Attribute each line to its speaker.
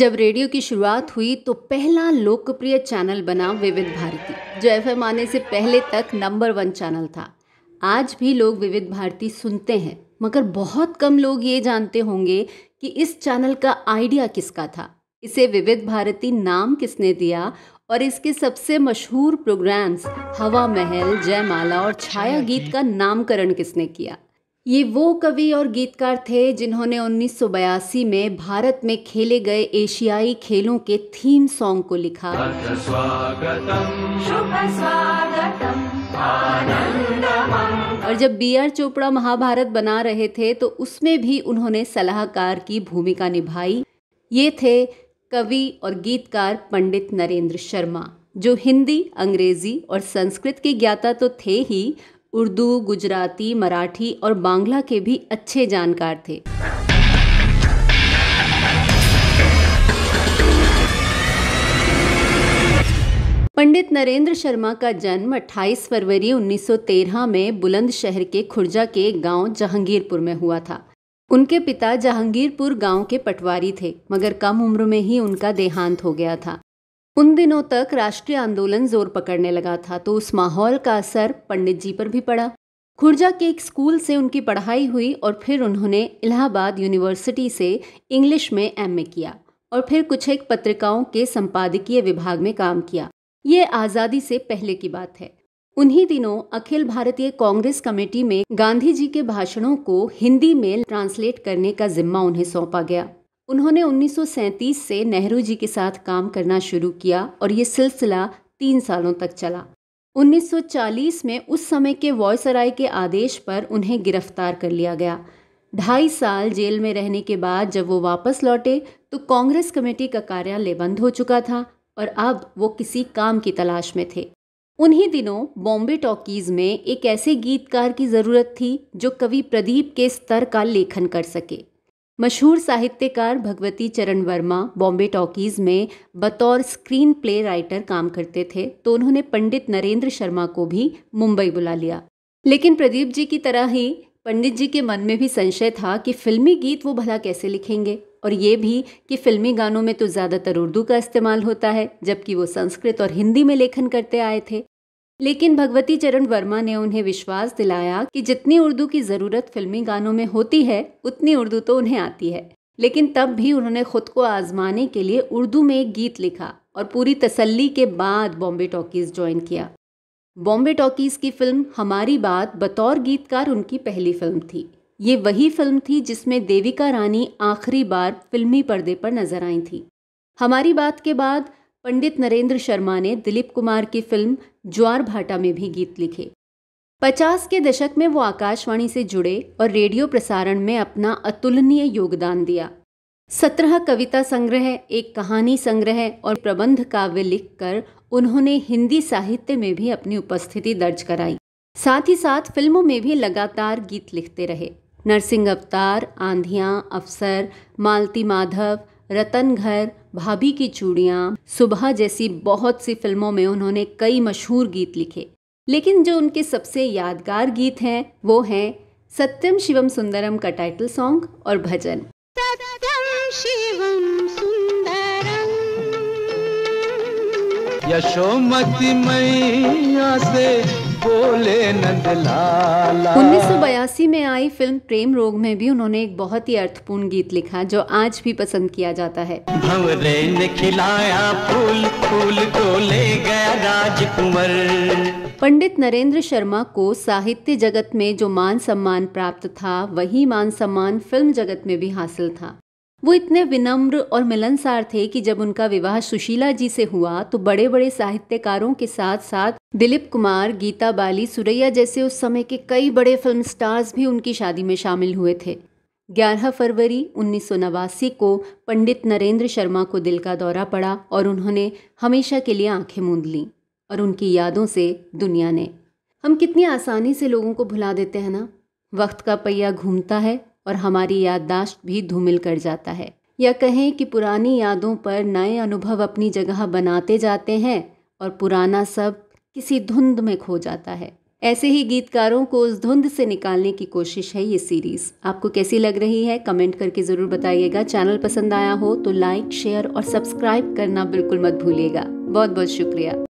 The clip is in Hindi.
Speaker 1: जब रेडियो की शुरुआत हुई तो पहला लोकप्रिय चैनल बना विविध भारती जो एफ आने से पहले तक नंबर वन चैनल था आज भी लोग विविध भारती सुनते हैं मगर बहुत कम लोग ये जानते होंगे कि इस चैनल का आइडिया किसका था इसे विविध भारती नाम किसने दिया और इसके सबसे मशहूर प्रोग्राम्स हवा महल जयमाला और छाया गीत का नामकरण किसने किया ये वो कवि और गीतकार थे जिन्होंने 1982 में भारत में खेले गए एशियाई खेलों के थीम सॉन्ग को लिखा और जब बी आर चोपड़ा महाभारत बना रहे थे तो उसमें भी उन्होंने सलाहकार की भूमिका निभाई ये थे कवि और गीतकार पंडित नरेंद्र शर्मा जो हिंदी अंग्रेजी और संस्कृत के ज्ञाता तो थे ही उर्दू गुजराती मराठी और बांग्ला के भी अच्छे जानकार थे पंडित नरेंद्र शर्मा का जन्म 28 फरवरी 1913 में बुलंदशहर के खुर्जा के गांव जहांगीरपुर में हुआ था उनके पिता जहांगीरपुर गांव के पटवारी थे मगर कम उम्र में ही उनका देहांत हो गया था उन दिनों तक राष्ट्रीय आंदोलन जोर पकड़ने लगा था तो उस माहौल का असर पंडित जी पर भी पड़ा खुर्जा के एक स्कूल से उनकी पढ़ाई हुई और फिर उन्होंने इलाहाबाद यूनिवर्सिटी से इंग्लिश में एम किया और फिर कुछ एक पत्रिकाओं के संपादकीय विभाग में काम किया ये आज़ादी से पहले की बात है उन्हीं दिनों अखिल भारतीय कांग्रेस कमेटी में गांधी जी के भाषणों को हिंदी में ट्रांसलेट करने का जिम्मा उन्हें सौंपा गया उन्होंने 1937 से नेहरू जी के साथ काम करना शुरू किया और ये सिलसिला तीन सालों तक चला 1940 में उस समय के वॉयसराय के आदेश पर उन्हें गिरफ्तार कर लिया गया ढाई साल जेल में रहने के बाद जब वो वापस लौटे तो कांग्रेस कमेटी का कार्यालय बंद हो चुका था और अब वो किसी काम की तलाश में थे उन्हीं दिनों बॉम्बे टॉकीज़ में एक ऐसे गीतकार की ज़रूरत थी जो कवि प्रदीप के स्तर का लेखन कर सके मशहूर साहित्यकार भगवती चरण वर्मा बॉम्बे टॉकीज़ में बतौर स्क्रीन प्ले राइटर काम करते थे तो उन्होंने पंडित नरेंद्र शर्मा को भी मुंबई बुला लिया लेकिन प्रदीप जी की तरह ही पंडित जी के मन में भी संशय था कि फिल्मी गीत वो भला कैसे लिखेंगे और ये भी कि फिल्मी गानों में तो ज़्यादातर उर्दू का इस्तेमाल होता है जबकि वो संस्कृत और हिंदी में लेखन करते आए थे लेकिन भगवती चरण वर्मा ने उन्हें विश्वास दिलाया कि जितनी उर्दू की ज़रूरत फिल्मी गानों में होती है उतनी उर्दू तो उन्हें आती है लेकिन तब भी उन्होंने खुद को आजमाने के लिए उर्दू में एक गीत लिखा और पूरी तसल्ली के बाद बॉम्बे टॉकीज़ ज्वाइन किया बॉम्बे टॉकीज़ की फ़िल्म हमारी बात बतौर गीतकार उनकी पहली फिल्म थी ये वही फिल्म थी जिसमें देविका रानी आखिरी बार फिल्मी पर्दे पर नजर आई थी हमारी बात के बाद पंडित नरेंद्र शर्मा ने दिलीप कुमार की फिल्म ज्वार भाटा में भी गीत लिखे पचास के दशक में वो आकाशवाणी से जुड़े और रेडियो प्रसारण में अपना अतुलनीय योगदान दिया सत्रह कविता संग्रह एक कहानी संग्रह और प्रबंध काव्य लिखकर उन्होंने हिंदी साहित्य में भी अपनी उपस्थिति दर्ज कराई साथ ही साथ फिल्मों में भी लगातार गीत लिखते रहे नरसिंह अवतार आंधिया अफसर मालती माधव रतन घर भाभी की चूड़ियाँ सुबह जैसी बहुत सी फिल्मों में उन्होंने कई मशहूर गीत लिखे लेकिन जो उनके सबसे यादगार गीत हैं वो हैं सत्यम शिवम सुंदरम का टाइटल सॉन्ग और भजन सत्यम शिवम सुंदरम यशोमती मैया से बोले नंदलाला बयासी में आई फिल्म प्रेम रोग में भी उन्होंने एक बहुत ही अर्थपूर्ण गीत लिखा जो आज भी पसंद किया जाता है ने खिलाया फूल फूल को ले गया राजकुमार पंडित नरेंद्र शर्मा को साहित्य जगत में जो मान सम्मान प्राप्त था वही मान सम्मान फिल्म जगत में भी हासिल था वो इतने विनम्र और मिलनसार थे कि जब उनका विवाह सुशीला जी से हुआ तो बड़े बड़े साहित्यकारों के साथ साथ दिलीप कुमार गीता बाली सुरैया जैसे उस समय के कई बड़े फिल्म स्टार्स भी उनकी शादी में शामिल हुए थे 11 फरवरी उन्नीस को पंडित नरेंद्र शर्मा को दिल का दौरा पड़ा और उन्होंने हमेशा के लिए आंखें मूंद लीं और उनकी यादों से दुनिया ने हम कितनी आसानी से लोगों को भुला देते हैं ना वक्त का पहिया घूमता है और हमारी याददाश्त भी धूमिल कर जाता है या कहें कि पुरानी यादों पर नए अनुभव अपनी जगह बनाते जाते हैं और पुराना सब किसी धुंध में खो जाता है ऐसे ही गीतकारों को उस धुंध से निकालने की कोशिश है ये सीरीज़ आपको कैसी लग रही है कमेंट करके ज़रूर बताइएगा चैनल पसंद आया हो तो लाइक शेयर और सब्सक्राइब करना बिल्कुल मत भूलिएगा बहुत बहुत शुक्रिया